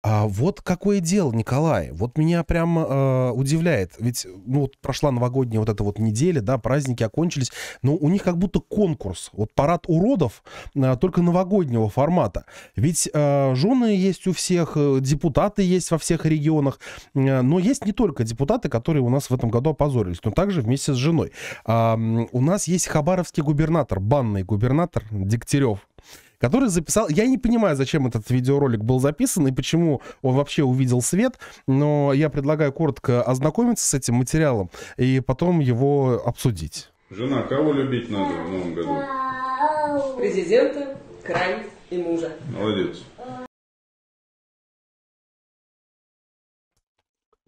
А вот какое дело, Николай, вот меня прям э, удивляет. Ведь ну, вот прошла новогодняя вот эта вот неделя, да, праздники окончились, но у них как будто конкурс, вот парад уродов, э, только новогоднего формата. Ведь э, жены есть у всех, э, депутаты есть во всех регионах, э, но есть не только депутаты, которые у нас в этом году опозорились, но также вместе с женой. Э, у нас есть хабаровский губернатор, банный губернатор Дегтярев который записал... Я не понимаю, зачем этот видеоролик был записан и почему он вообще увидел свет, но я предлагаю коротко ознакомиться с этим материалом и потом его обсудить. Жена, кого любить надо в новом году? Президента, край и мужа. Молодец.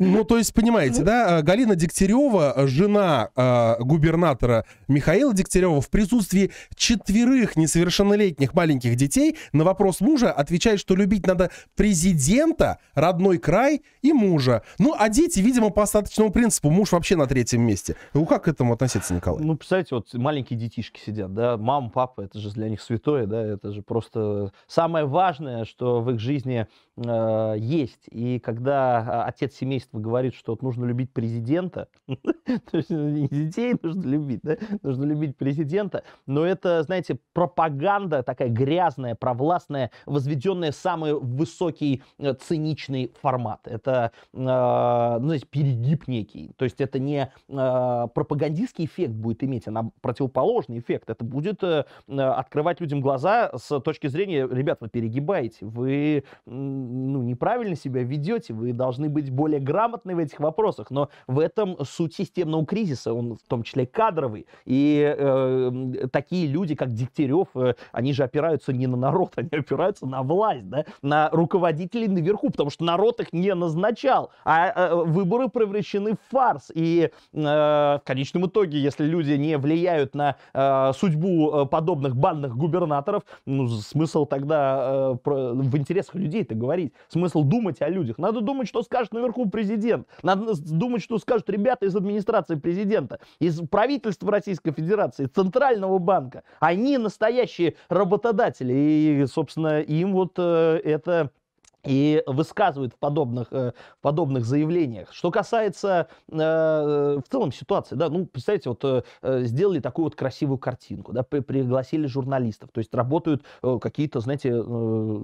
Ну, то есть, понимаете, да, э, Галина Дегтярева, э, жена э, губернатора Михаила Дегтярева, в присутствии четверых несовершеннолетних маленьких детей на вопрос мужа отвечает, что любить надо президента, родной край и мужа. Ну, а дети, видимо, по остаточному принципу, муж вообще на третьем месте. Ну, как к этому относиться, Николай? Ну, представляете, вот маленькие детишки сидят, да, мама, папа, это же для них святое, да, это же просто самое важное, что в их жизни э, есть. И когда а, отец семейства говорит, что вот нужно любить президента, то есть ну, детей нужно любить, да? нужно любить президента, но это, знаете, пропаганда такая грязная, провластная, возведенная в самый высокий э, циничный формат. Это, э, ну, знаете, перегиб некий. То есть это не э, пропагандистский эффект будет иметь, а на противоположный эффект. Это будет э, открывать людям глаза с точки зрения, ребят, вы перегибаете, вы ну, неправильно себя ведете, вы должны быть более грамотны в этих вопросах, но в этом суть системного кризиса, он в том числе кадровый, и э, такие люди, как Дегтярев, э, они же опираются не на народ, они опираются на власть, да, на руководителей наверху, потому что народ их не назначал, а э, выборы превращены в фарс, и э, в конечном итоге, если люди не влияют на э, судьбу э, подобных банных губернаторов, ну, смысл тогда э, про, в интересах людей-то говорить говорить, смысл думать о людях. Надо думать, что скажет наверху президент. Надо думать, что скажут ребята из администрации президента, из правительства Российской Федерации, Центрального банка. Они настоящие работодатели. И, собственно, им вот э, это и высказывает в подобных, э, в подобных заявлениях. Что касается э, в целом ситуации, да, ну, представьте, вот э, сделали такую вот красивую картинку, да, пригласили журналистов, то есть работают какие-то, знаете,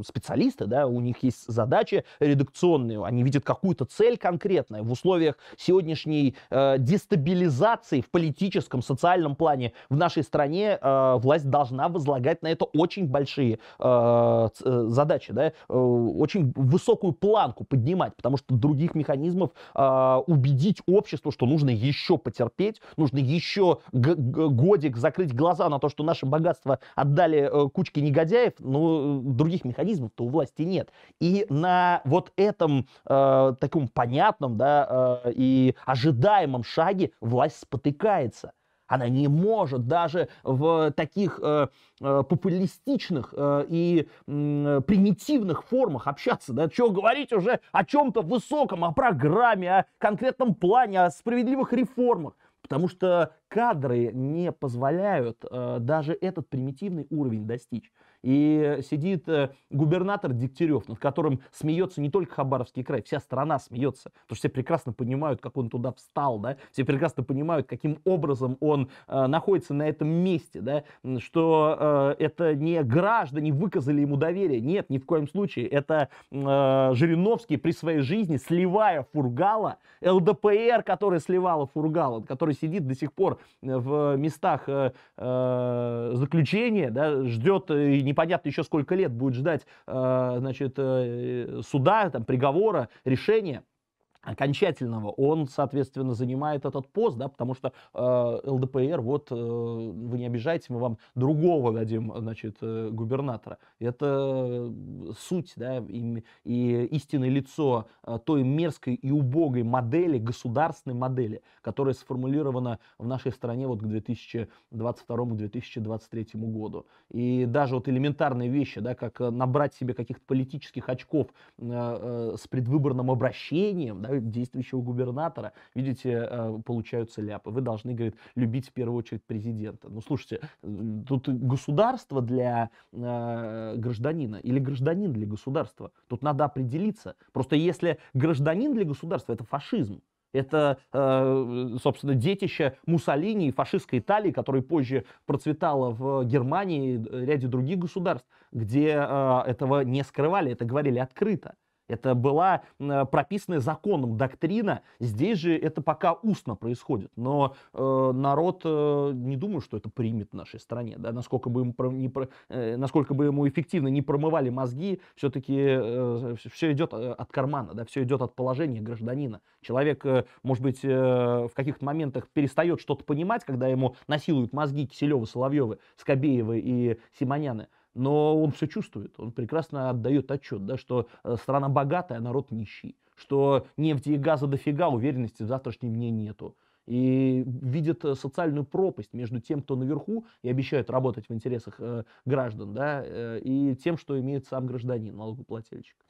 специалисты, да, у них есть задачи редакционные, они видят какую-то цель конкретную в условиях сегодняшней дестабилизации в политическом, социальном плане в нашей стране власть должна возлагать на это очень большие задачи, да, очень высокую планку поднимать, потому что других механизмов э, убедить общество, что нужно еще потерпеть, нужно еще годик закрыть глаза на то, что наше богатство отдали э, кучке негодяев, но ну, других механизмов-то у власти нет. И на вот этом э, таком понятном да, э, и ожидаемом шаге власть спотыкается. Она не может даже в таких э, э популистичных э, и э, примитивных формах общаться. Да? Чего говорить уже о чем-то высоком, о программе, о конкретном плане, о справедливых реформах. Потому что кадры не позволяют э, даже этот примитивный уровень достичь. И сидит э, губернатор Дегтярев, над которым смеется не только Хабаровский край, вся страна смеется. Потому что все прекрасно понимают, как он туда встал, да, все прекрасно понимают, каким образом он э, находится на этом месте, да, что э, это не граждане выказали ему доверие. Нет, ни в коем случае. Это э, Жириновский при своей жизни, сливая Фургала, ЛДПР, который сливала Фургала, который сидит до сих пор э, в местах э, э, заключения, да, ждет э, и не непонятно еще сколько лет будет ждать, э, значит, э, суда, там, приговора, решения окончательного. Он, соответственно, занимает этот пост, да, потому что э, ЛДПР, вот, э, вы не обижайте, мы вам другого дадим, значит, э, губернатора. Это э, суть, да, и, и истинное лицо э, той мерзкой и убогой модели, государственной модели, которая сформулирована в нашей стране вот к 2022-2023 году. И даже вот элементарные вещи, да, как э, набрать себе каких-то политических очков э, э, с предвыборным обращением, да, Э, действующего губернатора. Видите, э, получаются ляпы. Вы должны, говорит, любить в первую очередь президента. Ну, слушайте, э, тут государство для гражданина или гражданин для государства. Тут надо определиться. Просто если гражданин для государства, это фашизм. Это, собственно, детище Муссолини и фашистской Италии, которая позже процветала в Германии и ряде других государств, где этого не скрывали, это говорили открыто. Это была э, прописанная законом доктрина. Здесь же это пока устно происходит. Но э, народ, э, не думаю, что это примет в нашей стране. Да? Насколько, бы ему, про, не, про, э, насколько бы ему эффективно не промывали мозги, все-таки э, все идет э, от кармана, да? все идет от положения гражданина. Человек, э, может быть, э, в каких-то моментах перестает что-то понимать, когда ему насилуют мозги Киселевы, Соловьевы, Скобеевы и Симоняны но он все чувствует, он прекрасно отдает отчет, да, что э, страна богатая, а народ нищий, что нефти и газа дофига, уверенности в завтрашнем дне нету. И видит э, социальную пропасть между тем, кто наверху и обещает работать в интересах э, граждан, да, э, и тем, что имеет сам гражданин, налогоплательщик.